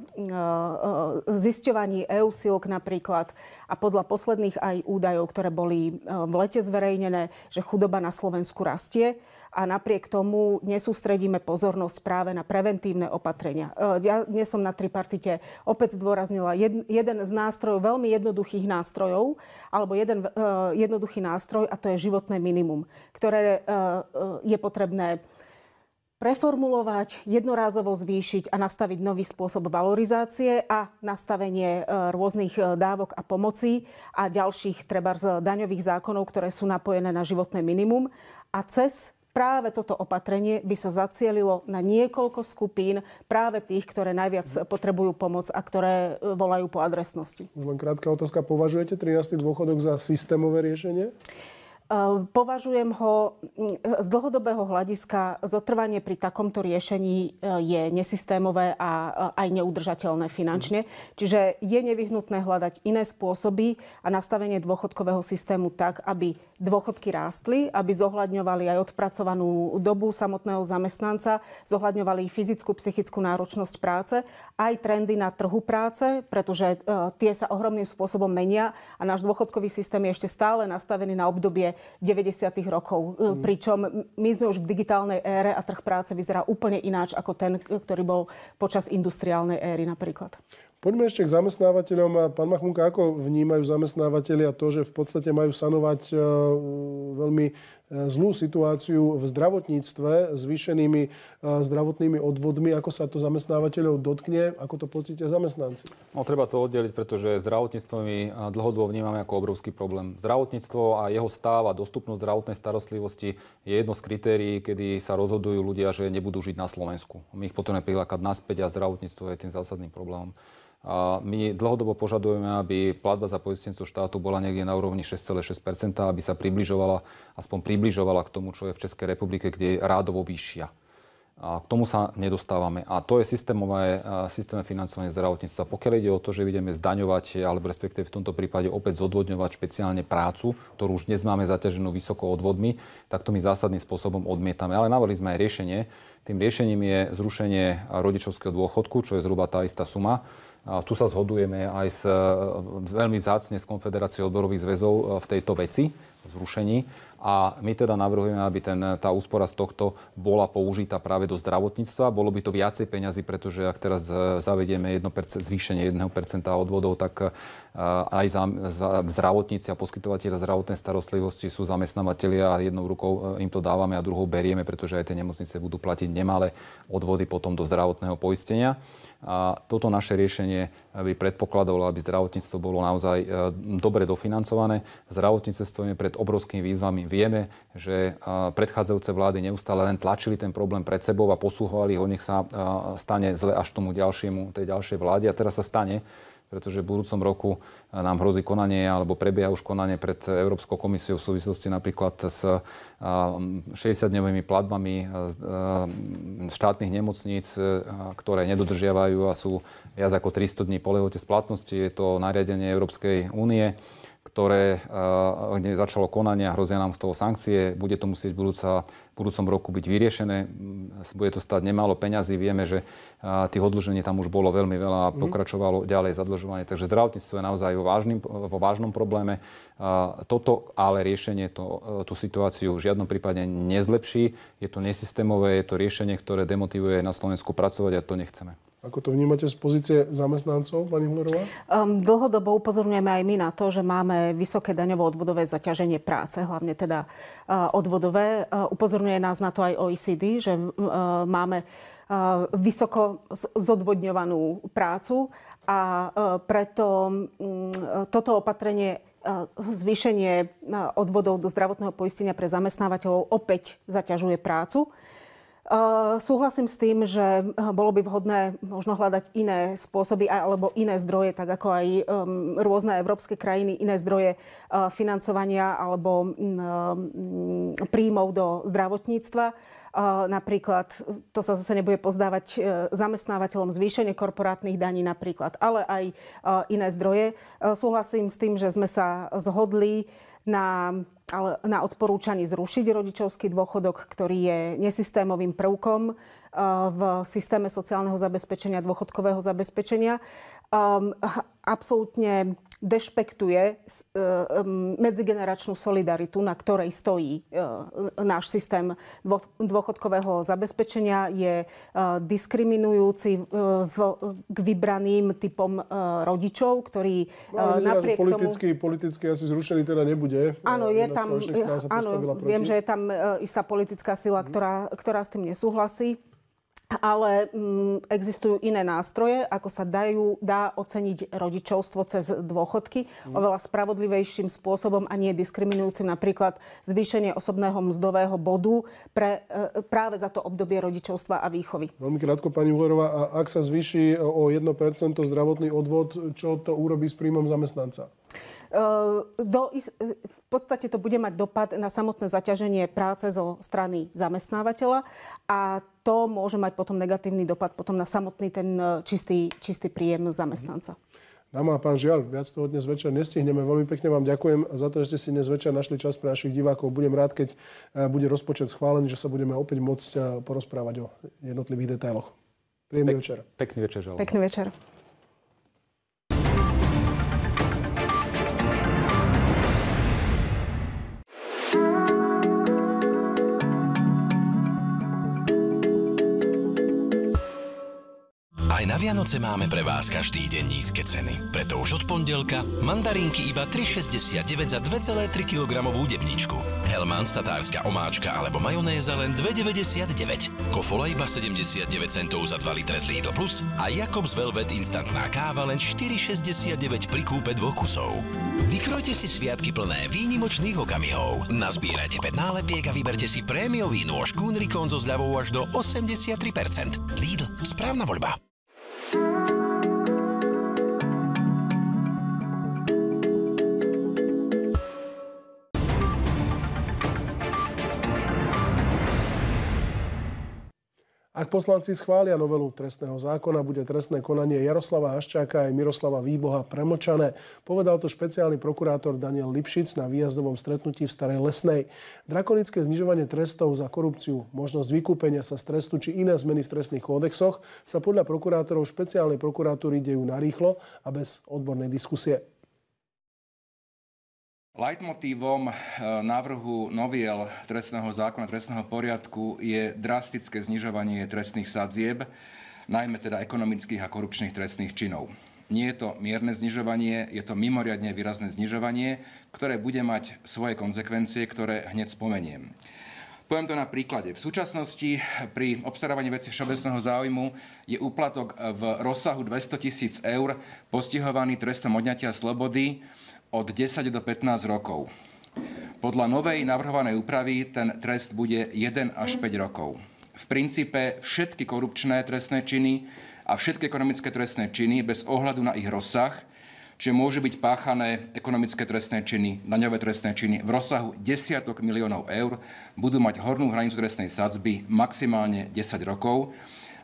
zisťovaní EU silk napríklad a podľa posledných aj údajov, ktoré boli v lete zverejnené, že chudoba na Slovensku rastie a napriek tomu nesústredíme pozornosť práve na preventívne opatrenia. E, ja dnes som na tripartite opäť zdôraznila jed, jeden z nástrojov, veľmi jednoduchých nástrojov, alebo jeden e, jednoduchý nástroj a to je životné minimum, ktoré e, je potrebné preformulovať, jednorázovo zvýšiť a nastaviť nový spôsob valorizácie a nastavenie rôznych dávok a pomoci a ďalších treba z daňových zákonov, ktoré sú napojené na životné minimum a cez práve toto opatrenie by sa zacielilo na niekoľko skupín práve tých, ktoré najviac potrebujú pomoc a ktoré e, volajú po adresnosti. Už len krátka otázka. Považujete 13. dôchodok za systémové riešenie? Eh, považujem ho mm, z dlhodobého hľadiska zotrvanie pri takomto riešení eh, je nesystémové a eh, aj neudržateľné finančne. Čiže je nevyhnutné hľadať iné spôsoby a nastavenie dôchodkového systému tak, aby dôchodky rástli, aby zohľadňovali aj odpracovanú dobu samotného zamestnanca, zohľadňovali fyzickú, psychickú náročnosť práce, aj trendy na trhu práce, pretože tie sa ohromným spôsobom menia a náš dôchodkový systém je ešte stále nastavený na obdobie 90. rokov. E, mm. Pričom my sme už v digitálnej ére a trh práce vyzerá úplne ináč ako ten, ktorý bol počas industriálnej éry napríklad. Poďme ešte k zamestnávateľom. Pán Machmunka, ako vnímajú zamestnávateľia to, že v podstate majú sanovať e, veľmi zlú situáciu v zdravotníctve s zvýšenými e, zdravotnými odvodmi, ako sa to zamestnávateľov dotkne, ako to pocítia zamestnanci? No, treba to oddeliť, pretože zdravotníctvo my e, dlhodobo vnímame ako obrovský problém. Zdravotníctvo a jeho stáv a dostupnosť zdravotnej starostlivosti je jedno z kritérií, kedy sa rozhodujú ľudia, že nebudú žiť na Slovensku. My ich potrebujeme prilákať naspäť a zdravotníctvo je tým zásadným problémom. A my dlhodobo požadujeme, aby platba za poistencu štátu bola niekde na úrovni 6,6 aby sa približovala, aspoň približovala k tomu, čo je v Českej republike, kde je rádovo vyššia. A k tomu sa nedostávame. A to je systémové, e, systémové financovanie zdravotníctva. Pokiaľ ide o to, že ideme zdaňovať, alebo respektíve v tomto prípade opäť zodvodňovať špeciálne prácu, ktorú už dnes máme zaťaženú vysoko odvodmi, tak to my zásadným spôsobom odmietame. Ale navrhli sme aj riešenie. Tým riešením je zrušenie rodičovského dôchodku, čo je zhruba tá istá suma a tu sa zhodujeme aj s, e, veľmi zácne s Konfederáciou odborových zväzov e, v tejto veci, v zrušení. A my teda navrhujeme, aby ten, tá úspora z tohto bola použitá práve do zdravotníctva. Bolo by to viacej peňazí, pretože ak teraz e, zavedieme zvýšenie 1% odvodov, tak aj za, za zdravotníci a poskytovateľe zdravotnej starostlivosti sú zamestnávateľia a jednou rukou im to dávame a druhou berieme, pretože aj tie nemocnice budú platiť nemalé odvody potom do zdravotného poistenia. A toto naše riešenie by predpokladalo, aby zdravotníctvo bolo naozaj e, dobre dofinancované. Zdravotníctvo stojíme pred obrovskými výzvami. Vieme, že e, predchádzajúce vlády neustále len tlačili ten problém pred sebou a posúhovali ho, nech sa e, stane zle až tomu ďalšiemu, tej ďalšej vláde. A teraz sa stane, pretože v budúcom roku eh, nám hrozí konanie alebo prebieha už konanie pred Európskou komisiou v súvislosti napríklad s 60-dňovými eh, platbami eh, štátnych nemocníc, ktoré nedodržiavajú a sú viac ako 300 dní po lehote splatnosti. Je to nariadenie Európskej únie ktoré, eh, kde začalo konanie a hrozia nám z toho sankcie. Bude to musieť budúca, v budúcom roku byť vyriešené. Mm, bude to stať nemálo peňazí. Vieme, že eh, tých odlžení tam už bolo veľmi veľa a mhm. pokračovalo ďalej zadlžovanie. Takže zdravotníctvo je naozaj vo, vážnym, vo vážnom probléme. Eh, toto ale riešenie to, tú situáciu v žiadnom prípade nezlepší. Je to nesystémové, je to riešenie, ktoré demotivuje na Slovensku pracovať a to nechceme. Ako to vnímate z pozície zamestnancov, pani Hlerová? Um, ehm, dlhodobo upozorňujeme aj my na to, že máme vysoké daňovo-odvodové zaťaženie práce, hlavne teda uh, odvodové. Uh, upozorňuje nás na to aj OECD, že uh, máme uh, vysoko zodvodňovanú prácu a uh, preto um, toto opatrenie zvýšenie odvodov do zdravotného poistenia pre zamestnávateľov opäť zaťažuje prácu. Súhlasím s tým, že bolo by vhodné možno hľadať iné spôsoby alebo iné zdroje, tak ako aj rôzne európske krajiny, iné zdroje financovania alebo príjmov do zdravotníctva. Napríklad, to sa zase nebude pozdávať zamestnávateľom zvýšenie korporátnych daní napríklad, ale aj iné zdroje. Súhlasím s tým, že sme sa zhodli na ale na odporúčaní zrušiť rodičovský dôchodok, ktorý je nesystémovým prvkom eh, v systéme sociálneho zabezpečenia, dôchodkového zabezpečenia um, absolútne dešpektuje e, um, medzigeneračnú solidaritu, na ktorej stojí e, náš systém dôchodkového zabezpečenia, je e, diskriminujúci k vybraným typom rodičov, ktorí no, napriek myslím, politicky, tomu... Politicky asi zrušený teda nebude. Áno, je tam, áno viem, že je tam istá politická sila, ktorá, ktorá s tým nesúhlasí ale mm, existujú iné nástroje, ako sa dajú, dá oceniť rodičovstvo cez dôchodky mm. oveľa spravodlivejším spôsobom a nie diskriminujúcim napríklad zvýšenie osobného mzdového bodu pre, e, práve za to obdobie rodičovstva a výchovy. Veľmi krátko, pani Uhlerová, ak sa zvýši o 1% zdravotný odvod, čo to urobí s príjmom zamestnanca? Ehm, do, e, v podstate to bude mať dopad na samotné zaťaženie práce zo strany zamestnávateľa a to môže mať potom negatívny dopad potom na samotný ten e, čistý, čistý príjem zamestnanca. Nám mhm. a pán Žiaľ, viac toho dnes večer nestihneme. Veľmi pekne vám ďakujem za to, že ste si dnes večer našli čas pre našich divákov. Budem rád, keď e, bude rozpočet schválený, že sa budeme opäť môcť porozprávať o jednotlivých detailoch. Príjemný Pek, večer. Pekný večer, Žiaľ. Pekný večer. Na Vianoce máme pre vás každý deň nízke ceny. Preto už od pondelka mandarinky iba 3,69 za 2,3 kg debničku. Helmans tatárska omáčka alebo majonéza len 2,99. Kofola iba 79 centov za 2 litre z Lidl Plus a Jakobs Velvet instantná káva len 4,69 pri kúpe dvoch kusov. Vykrojte si sviatky plné výnimočných okamihov. Nazbierajte 5 nálepiek a vyberte si prémiový nôž Kunrikon so zľavou až do 83%. Lidl, správna voľba. Ak poslanci schvália novelu trestného zákona, bude trestné konanie Jaroslava Haščáka aj Miroslava Výboha premočané. Povedal to špeciálny prokurátor Daniel Lipšic na výjazdovom stretnutí v Starej Lesnej. Drakonické znižovanie trestov za korupciu, možnosť vykúpenia sa z trestu či iné zmeny v trestných kódexoch sa podľa prokurátorov špeciálnej prokuratúry dejú narýchlo a bez odbornej diskusie. Leitmotívom eh, návrhu noviel trestného zákona, trestného poriadku je drastické znižovanie trestných sadzieb, najmä teda ekonomických a korupčných trestných činov. Nie je to mierne znižovanie, je to mimoriadne výrazné znižovanie, ktoré bude mať svoje konsekvencie, ktoré hneď spomeniem. Poviem to na príklade. V súčasnosti pri obstarávaní veci všeobecného záujmu je úplatok v rozsahu 200 tisíc eur postihovaný trestom odňatia slobody od 10 do 15 rokov. Podľa novej navrhovanej úpravy ten trest bude 1 až 5 rokov. V princípe všetky korupčné trestné činy a všetky ekonomické trestné činy bez ohľadu na ich rozsah, čiže môže byť páchané ekonomické trestné činy, daňové trestné činy v rozsahu desiatok miliónov eur, budú mať hornú hranicu trestnej sadzby maximálne 10 rokov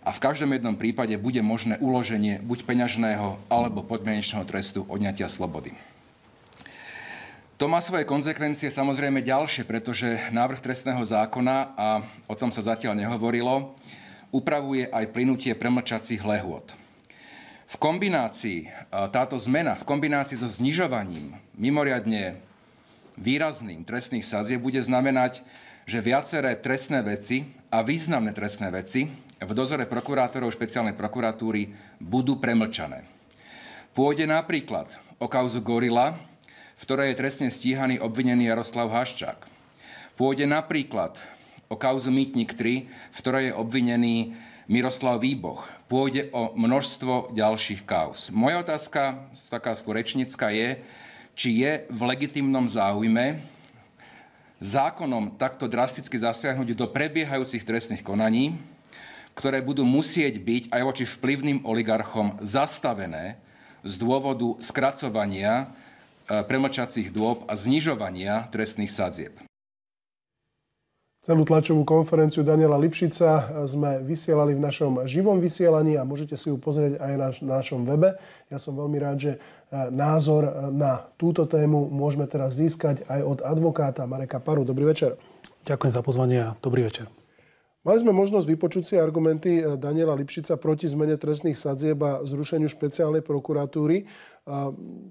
a v každom jednom prípade bude možné uloženie buď peňažného alebo podmienečného trestu odňatia slobody. To má svoje konsekvencie samozrejme ďalšie, pretože návrh trestného zákona, a o tom sa zatiaľ nehovorilo, upravuje aj plynutie premlčacích lehôd. V kombinácii, táto zmena v kombinácii so znižovaním mimoriadne výrazným trestných sadzie bude znamenať, že viaceré trestné veci a významné trestné veci v dozore prokurátorov špeciálnej prokuratúry budú premlčané. Pôjde napríklad o kauzu Gorila, v ktorej je trestne stíhaný obvinený Jaroslav Haščák. Pôjde napríklad o kauzu Mýtnik 3, v ktorej je obvinený Miroslav Výboch. Pôjde o množstvo ďalších kauz. Moja otázka, taká skôr rečnická, je, či je v legitimnom záujme zákonom takto drasticky zasiahnuť do prebiehajúcich trestných konaní, ktoré budú musieť byť aj voči vplyvným oligarchom zastavené z dôvodu skracovania E, premlčacích dôb a znižovania trestných sadzieb. Celú tlačovú konferenciu Daniela Lipšica sme vysielali v našom živom vysielaní a môžete si ju pozrieť aj na, na našom webe. Ja som veľmi rád, že e, názor e, na túto tému môžeme teraz získať aj od advokáta Mareka Paru. Dobrý večer. Ďakujem za pozvanie a dobrý večer. Mali sme možnosť vypočuť si argumenty eh, Daniela Lipšica proti zmene trestných sadzieb a zrušeniu špeciálnej prokuratúry. Eh,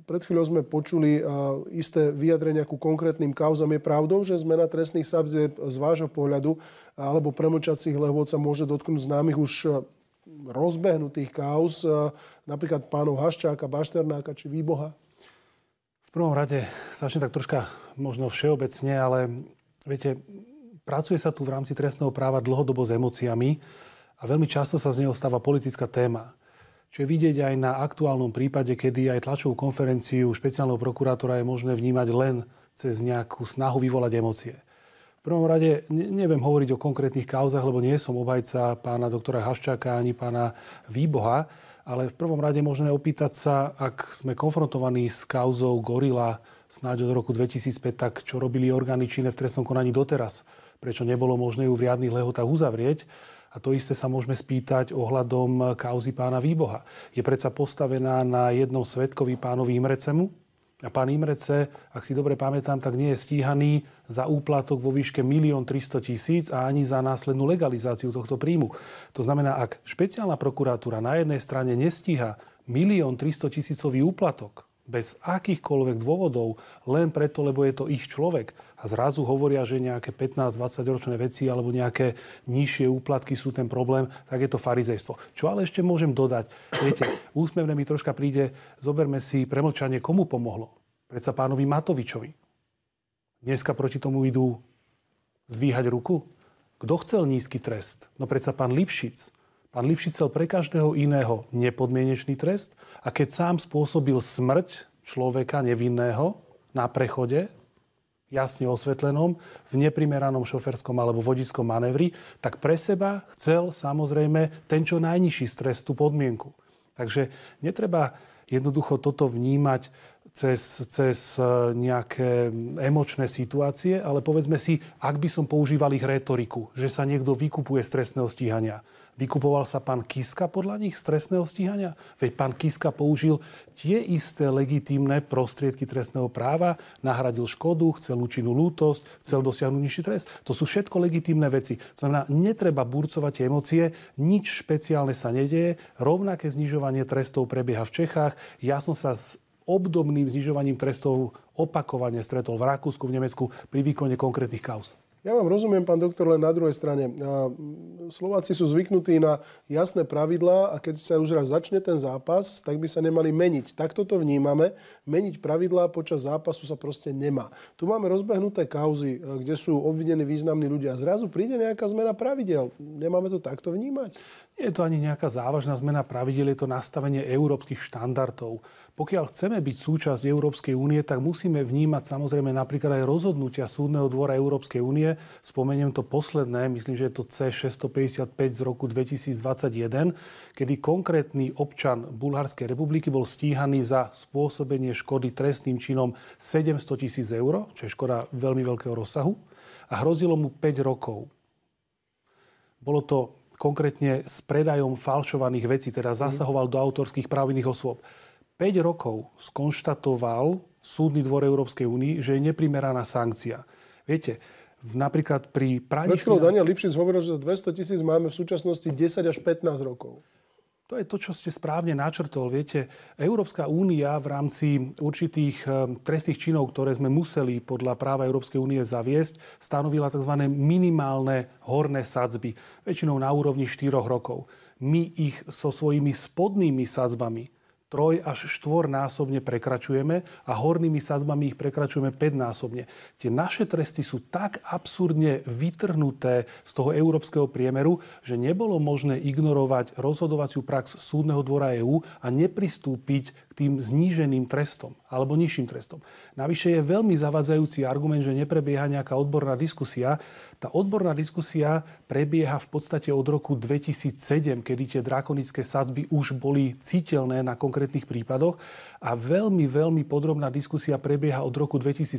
pred chvíľou sme počuli eh, isté vyjadrenia ku konkrétnym kauzam. Je pravdou, že zmena trestných sadzieb z vášho pohľadu alebo premočacích lehôd sa môže dotknúť známych už rozbehnutých kauz, napríklad pánov Haščáka, Bašternáka či Výboha? V prvom rade začne tak troška možno všeobecne, ale viete, Pracuje sa tu v rámci trestného práva dlhodobo s emóciami a veľmi často sa z neho stáva politická téma. Čo je vidieť aj na aktuálnom prípade, kedy aj tlačovú konferenciu špeciálneho prokurátora je možné vnímať len cez nejakú snahu vyvolať emócie. V prvom rade neviem hovoriť o konkrétnych kauzach, lebo nie som obhajca pána doktora Haščáka ani pána Výboha, ale v prvom rade možné opýtať sa, ak sme konfrontovaní s kauzou Gorila snáď od roku 2005, tak čo robili orgány činné v trestnom konaní doteraz prečo nebolo možné ju v riadnych lehotách uzavrieť. A to isté sa môžeme spýtať ohľadom kauzy pána Výboha. Je predsa postavená na jednom svetkovi pánovi Imrecemu, a pán Imrece, ak si dobre pamätám, tak nie je stíhaný za úplatok vo výške 1 300 000 a ani za následnú legalizáciu tohto príjmu. To znamená, ak špeciálna prokuratúra na jednej strane nestíha 1 300 tisícový úplatok bez akýchkoľvek dôvodov, len preto, lebo je to ich človek, a zrazu hovoria, že nejaké 15-20 ročné veci alebo nejaké nižšie úplatky sú ten problém, tak je to farizejstvo. Čo ale ešte môžem dodať? Viete, úsmevne mi troška príde, zoberme si premlčanie, komu pomohlo. Predsa pánovi Matovičovi. Dneska proti tomu idú zdvíhať ruku? Kto chcel nízky trest? No predsa pán Lipšic. Pán Lipšic chcel pre každého iného nepodmienečný trest a keď sám spôsobil smrť človeka nevinného na prechode, jasne osvetlenom, v neprimeranom šoferskom alebo vodickom manévri, tak pre seba chcel samozrejme ten čo najnižší stres, tú podmienku. Takže netreba jednoducho toto vnímať cez, cez e, nejaké emočné situácie, ale povedzme si, ak by som používal ich retoriku, že sa niekto vykupuje stresného stíhania, Vykupoval sa pán Kiska podľa nich z trestného stíhania? Veď pán Kiska použil tie isté legitímne prostriedky trestného práva, nahradil škodu, chcel účinnú lútosť, chcel dosiahnuť nižší trest. To sú všetko legitímne veci. To znamená, netreba burcovať tie emócie, nič špeciálne sa nedieje, rovnaké znižovanie trestov prebieha v Čechách. Ja som sa s obdobným znižovaním trestov opakovane stretol v Rakúsku, v Nemecku pri výkone konkrétnych kaus. Ja vám rozumiem, pán doktor, len na druhej strane. Slováci sú zvyknutí na jasné pravidlá a keď sa už raz začne ten zápas, tak by sa nemali meniť. Takto to vnímame. Meniť pravidlá počas zápasu sa proste nemá. Tu máme rozbehnuté kauzy, e, kde sú obvinení významní ľudia. Zrazu príde nejaká zmena pravidel. Nemáme to takto vnímať? Nie je to ani nejaká závažná zmena pravidel, je to nastavenie európskych štandardov. Pokiaľ chceme byť súčasť Európskej únie, tak musíme vnímať samozrejme napríklad aj rozhodnutia Súdneho dvora Európskej únie, komisie. Spomeniem to posledné, myslím, že je to C655 z roku 2021, kedy konkrétny občan Bulharskej republiky bol stíhaný za spôsobenie škody trestným činom 700 tisíc eur, čo je škoda veľmi veľkého rozsahu, a hrozilo mu 5 rokov. Bolo to konkrétne s predajom falšovaných vecí, teda mhm. zasahoval do autorských právnych osôb. 5 rokov skonštatoval Súdny dvor Európskej únie, že je neprimeraná sankcia. Viete, Napríklad pri praní... Pred chvíľou Daniel Lipšic hovoril, že za 200 tisíc máme v súčasnosti 10 až 15 rokov. To je to, čo ste správne načrtol. Viete, Európska únia v rámci určitých eh, trestných činov, ktoré sme museli podľa práva Európskej únie zaviesť, stanovila tzv. minimálne horné sadzby, väčšinou na úrovni 4 rokov. My ich so svojimi spodnými sadzbami troj až štvornásobne prekračujeme a hornými sadzbami ich prekračujeme päťnásobne. Tie naše tresty sú tak absurdne vytrhnuté z toho európskeho priemeru, že nebolo možné ignorovať rozhodovaciu prax súdneho dvora EÚ a nepristúpiť tým zníženým trestom alebo nižším trestom. Navyše je veľmi zavadzajúci argument, že neprebieha nejaká odborná diskusia. Tá odborná diskusia prebieha v podstate od roku 2007, kedy tie drakonické sadzby už boli citeľné na konkrétnych prípadoch a veľmi, veľmi podrobná diskusia prebieha od roku 2017.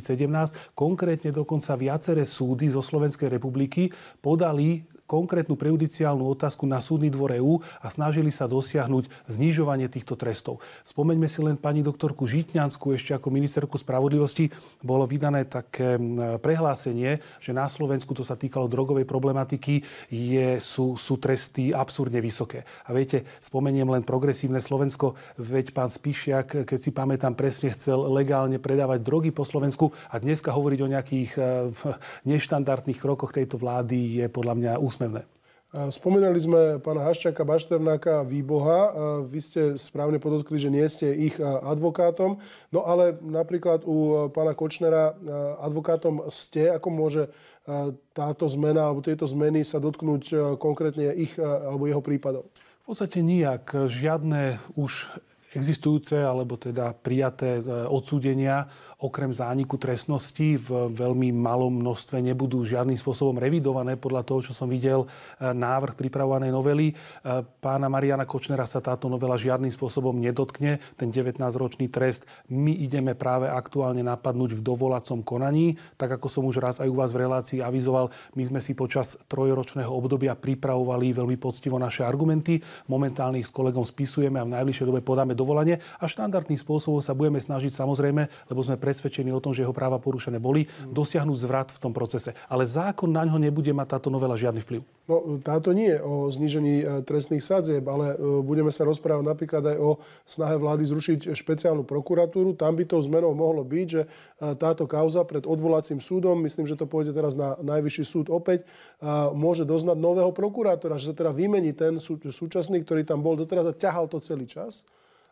Konkrétne dokonca viaceré súdy zo Slovenskej republiky podali konkrétnu prejudiciálnu otázku na súdny dvor EÚ a snažili sa dosiahnuť znižovanie týchto trestov. Spomeňme si len pani doktorku Žitňanskú ešte ako ministerku spravodlivosti. Bolo vydané také prehlásenie, že na Slovensku, to sa týkalo drogovej problematiky, je, sú, sú tresty absurdne vysoké. A viete, spomeniem len progresívne Slovensko, veď pán Spišiak, keď si pamätám, presne chcel legálne predávať drogy po Slovensku a dneska hovoriť o nejakých e, neštandardných krokoch tejto vlády je podľa mňa úsmev úsmevné. Spomínali sme pána Haščáka, Bašternáka, Výboha. Vy ste správne podotkli, že nie ste ich advokátom. No ale napríklad u pána Kočnera advokátom ste. Ako môže táto zmena alebo tieto zmeny sa dotknúť konkrétne ich alebo jeho prípadov? V podstate nijak. Žiadne už existujúce alebo teda prijaté e, odsúdenia okrem zániku trestnosti v veľmi malom množstve nebudú žiadnym spôsobom revidované podľa toho, čo som videl e, návrh pripravovanej novely. E, pána Mariana Kočnera sa táto novela žiadnym spôsobom nedotkne. Ten 19-ročný trest my ideme práve aktuálne napadnúť v dovolacom konaní. Tak ako som už raz aj u vás v relácii avizoval, my sme si počas trojročného obdobia pripravovali veľmi poctivo naše argumenty. Momentálne ich s kolegom spisujeme a v najbližšej dobe podáme dovolanie a štandardným spôsobom sa budeme snažiť samozrejme, lebo sme pre presvedčený o tom, že jeho práva porušené boli, mm. dosiahnuť zvrat v tom procese. Ale zákon na ňo nebude mať táto novela žiadny vplyv. No, táto nie o znížení e, trestných sadzieb, ale e, budeme sa rozprávať napríklad aj o snahe vlády zrušiť špeciálnu prokuratúru. Tam by tou zmenou mohlo byť, že e, táto kauza pred odvolacím súdom, myslím, že to pôjde teraz na najvyšší súd opäť, môže doznať nového prokurátora, že sa teda vymení ten súčasný, ktorý tam bol doteraz a ťahal to celý čas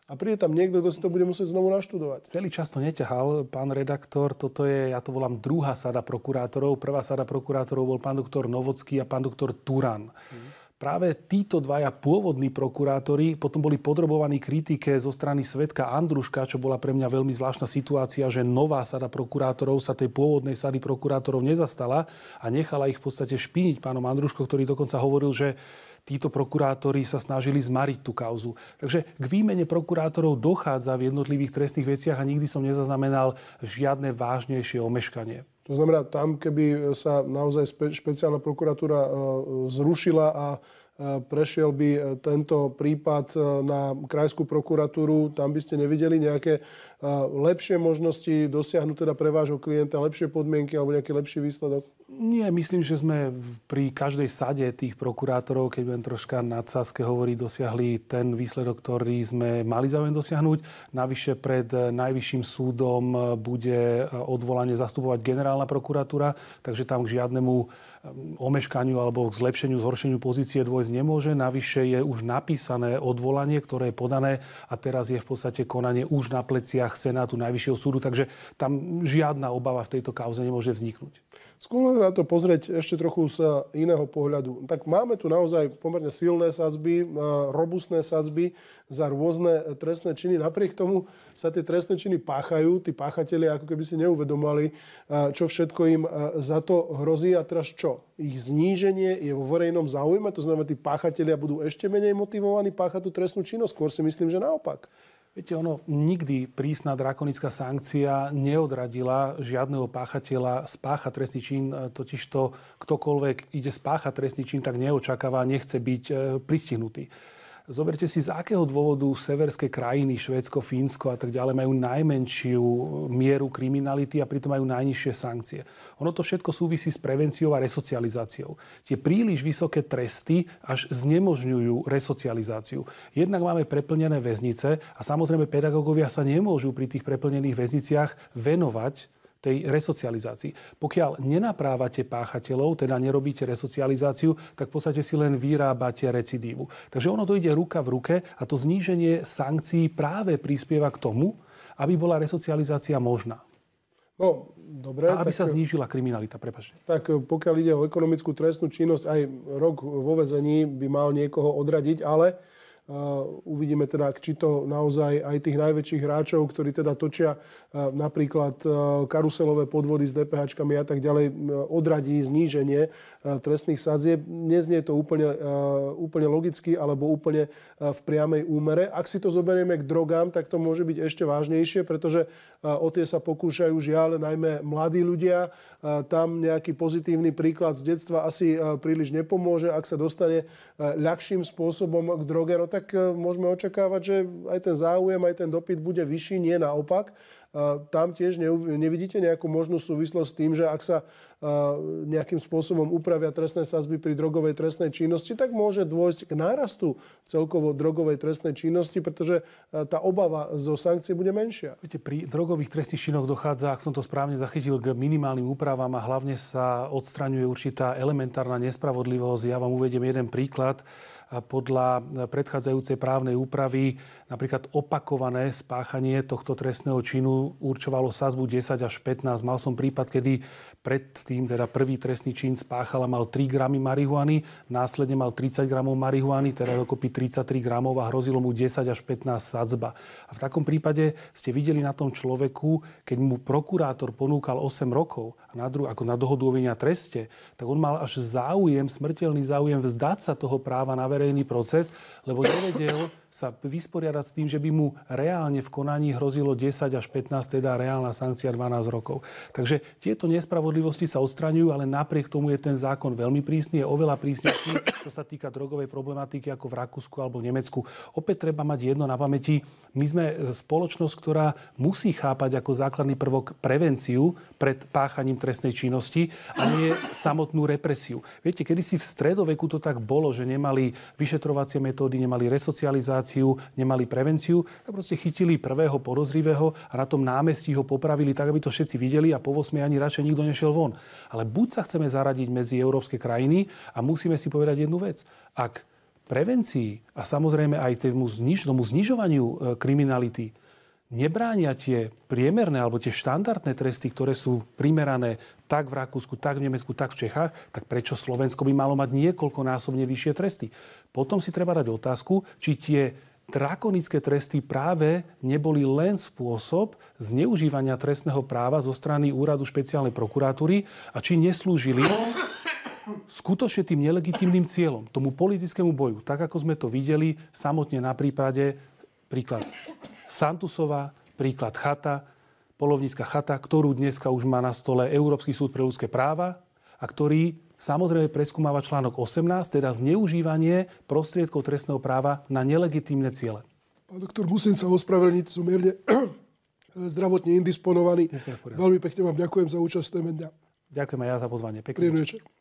a príde tam niekto, kto si to bude musieť znovu naštudovať. Celý čas to neťahal, pán redaktor, toto je, ja to volám druhá sada prokurátorov. Prvá sada prokurátorov bol pán doktor Novocký a pán doktor Turan. Mm. Práve títo dvaja pôvodní prokurátori potom boli podrobovaní kritike zo strany svetka Andruška, čo bola pre mňa veľmi zvláštna situácia, že nová sada prokurátorov sa tej pôvodnej sady prokurátorov nezastala a nechala ich v podstate špíniť pánom Andruško, ktorý dokonca hovoril, že títo prokurátori sa snažili zmariť tú kauzu. Takže k výmene prokurátorov dochádza v jednotlivých trestných veciach a nikdy som nezaznamenal žiadne vážnejšie omeškanie. To znamená, tam, keby sa naozaj špeciálna prokuratúra e, zrušila a E, prešiel by e, tento prípad e, na krajskú prokuratúru, tam by ste nevideli nejaké lepšie možnosti dosiahnuť teda pre vášho klienta lepšie podmienky alebo nejaký lepší výsledok? Nie, myslím, že sme pri každej sade tých prokurátorov, keď budem troška nadsáske hovorí, dosiahli ten výsledok, ktorý sme mali záujem dosiahnuť. Navyše pred najvyšším súdom bude odvolanie zastupovať generálna prokuratúra, takže tam k žiadnemu Um, omeškaniu alebo k zlepšeniu, zhoršeniu pozície dôjsť nemôže. Navyše je už napísané odvolanie, ktoré je podané a teraz je v podstate konanie už na pleciach Senátu Najvyššieho súdu, takže tam žiadna obava v tejto kauze nemôže vzniknúť. Skúsme na to pozrieť ešte trochu z iného pohľadu. Tak máme tu naozaj pomerne silné sadzby, e, robustné sadzby za rôzne trestné činy. Napriek tomu sa tie trestné činy páchajú, tí páchatelia ako keby si neuvedomali, e, čo všetko im e, za to hrozí a teraz čo? Ich zníženie je vo verejnom záujme, to znamená, tí páchatelia budú ešte menej motivovaní páchať tú trestnú činnosť. Skôr si myslím, že naopak. Viete, ono nikdy prísna drakonická sankcia neodradila žiadneho páchateľa spácha trestný čin, e, totiž to ktokoľvek ide spácha trestný čin, tak neočakáva, nechce byť e, pristihnutý. Zoberte si, z akého dôvodu severské krajiny, Švédsko, Fínsko a tak ďalej, majú najmenšiu mieru kriminality a pritom majú najnižšie sankcie. Ono to všetko súvisí s prevenciou a resocializáciou. Tie príliš vysoké tresty až znemožňujú resocializáciu. Jednak máme preplnené väznice a samozrejme pedagógovia sa nemôžu pri tých preplnených väzniciach venovať tej resocializácii. Pokiaľ nenaprávate páchateľov, teda nerobíte resocializáciu, tak v podstate si len vyrábate recidívu. Takže ono dojde ruka v ruke a to zníženie sankcií práve prispieva k tomu, aby bola resocializácia možná. No, dobre. A aby tak, sa znížila kriminalita, prepačte. Tak e, pokiaľ ide o ekonomickú trestnú činnosť, aj rok vo vezení by mal niekoho odradiť, ale Uvidíme teda, či to naozaj aj tých najväčších hráčov, ktorí teda točia napríklad karuselové podvody s DPH a tak ďalej, odradí zníženie trestných sadzieb. Neznie to úplne, úplne logicky alebo úplne v priamej úmere. Ak si to zoberieme k drogám, tak to môže byť ešte vážnejšie, pretože o tie sa pokúšajú žiaľ najmä mladí ľudia. Tam nejaký pozitívny príklad z detstva asi príliš nepomôže. Ak sa dostane ľahším spôsobom k droge, no tak tak e, môžeme očakávať, že aj ten záujem, aj ten dopyt bude vyšší, nie naopak tam tiež nevidíte nejakú možnú súvislosť s tým, že ak sa nejakým spôsobom upravia trestné sazby pri drogovej trestnej činnosti, tak môže dôjsť k nárastu celkovo drogovej trestnej činnosti, pretože tá obava zo sankcií bude menšia. Viete, pri drogových trestných činoch dochádza, ak som to správne zachytil, k minimálnym úpravám a hlavne sa odstraňuje určitá elementárna nespravodlivosť. Ja vám uvediem jeden príklad podľa predchádzajúcej právnej úpravy napríklad opakované spáchanie tohto trestného činu určovalo sazbu 10 až 15. Mal som prípad, kedy predtým teda prvý trestný čin spáchal mal 3 gramy marihuany, následne mal 30 gramov marihuany, teda dokopy 33 gramov a hrozilo mu 10 až 15 sadzba. A v takom prípade ste videli na tom človeku, keď mu prokurátor ponúkal 8 rokov a na druhú, ako na dohodu o a treste, tak on mal až záujem, smrteľný záujem vzdať sa toho práva na verejný proces, lebo nevedel sa vysporiadať s tým, že by mu reálne v konaní hrozilo 10 až 15, teda reálna sankcia 12 rokov. Takže tieto nespravodlivosti sa odstraňujú, ale napriek tomu je ten zákon veľmi prísny, je oveľa prísnejší, čo sa týka drogovej problematiky ako v Rakúsku alebo v Nemecku. Opäť treba mať jedno na pamäti. My sme e, spoločnosť, ktorá musí chápať ako základný prvok prevenciu pred páchaním trestnej činnosti a nie samotnú represiu. Viete, kedy si v stredoveku to tak bolo, že nemali vyšetrovacie metódy, nemali resocializáciu, nemali prevenciu, tak proste chytili prvého podozrivého a na tom námestí ho popravili tak, aby to všetci videli a po 8 ani radšej nikto nešiel von. Ale buď sa chceme zaradiť medzi európske krajiny a musíme si povedať jednu vec. Ak prevencii a samozrejme aj tomu znižovaniu e, kriminality nebránia tie priemerné alebo tie štandardné tresty, ktoré sú primerané tak v Rakúsku, tak v Nemecku, tak v Čechách, tak prečo Slovensko by malo mať niekoľkonásobne vyššie tresty? Potom si treba dať otázku, či tie drakonické tresty práve neboli len spôsob zneužívania trestného práva zo strany úradu špeciálnej prokuratúry a či neslúžili skutočne tým nelegitímnym cieľom, tomu politickému boju, tak ako sme to videli samotne na prípade príklad Santusová, príklad chata, polovnícka chata, ktorú dneska už má na stole Európsky súd pre ľudské práva a ktorý samozrejme preskúmava článok 18, teda zneužívanie prostriedkov trestného práva na nelegitímne ciele. Pán doktor, musím sa ospravedlniť, som mierne zdravotne indisponovaný. Veľmi pekne vám ďakujem za účasť to je dňa. Ďakujem aj ja za pozvanie. Pekný večer. večer.